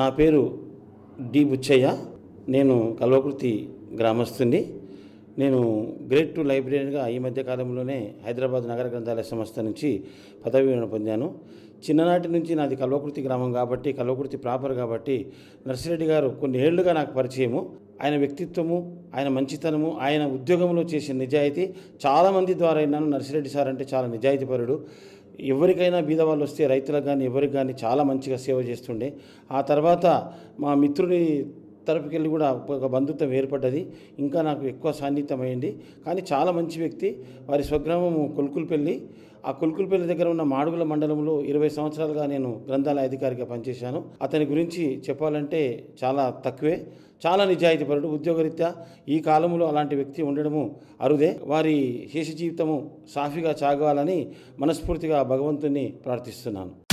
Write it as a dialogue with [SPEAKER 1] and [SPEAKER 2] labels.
[SPEAKER 1] నా పేరు డి బుచ్చయ్య నేను కల్వకుర్తి గ్రామస్తుని నేను గ్రేడ్ టూ లైబ్రరీగా ఈ మధ్య కాలంలోనే హైదరాబాద్ నగర గ్రంథాలయ సంస్థ నుంచి పదవి పొందాను చిన్ననాటి నుంచి నాది కల్వకృతి గ్రామం కాబట్టి కల్వకృతి ప్రాపర్ కాబట్టి నర్సిరెడ్డి గారు కొన్ని ఏళ్లుగా నాకు పరిచయము ఆయన వ్యక్తిత్వము ఆయన మంచితనము ఆయన ఉద్యోగంలో చేసిన నిజాయితీ చాలామంది ద్వారా విన్నాను నర్సిరెడ్డి సార్ అంటే చాలా నిజాయితీపరుడు ఎవరికైనా బీద వాళ్ళు వస్తే రైతులకు కానీ ఎవరికి కానీ చాలా మంచిగా సేవ చేస్తుండే ఆ తర్వాత మా మిత్రుని వెళ్ళి కూడా ఒక బంధుత్వం ఏర్పడ్డది ఇంకా నాకు ఎక్కువ సాన్నిహిత్యం అయ్యింది కానీ చాలా మంచి వ్యక్తి వారి స్వగ్రామము కొలుకులపల్లి ఆ కొలుకులపల్లి దగ్గర ఉన్న మాడుగుల మండలంలో ఇరవై సంవత్సరాలుగా నేను గ్రంథాలయ అధికారిగా పనిచేశాను అతని గురించి చెప్పాలంటే చాలా తక్కువే చాలా నిజాయితీపరుడు ఉద్యోగరీత్యా ఈ కాలంలో అలాంటి వ్యక్తి ఉండడము అరుదే వారి శేష జీవితము సాఫీగా సాగాలని మనస్ఫూర్తిగా భగవంతుని ప్రార్థిస్తున్నాను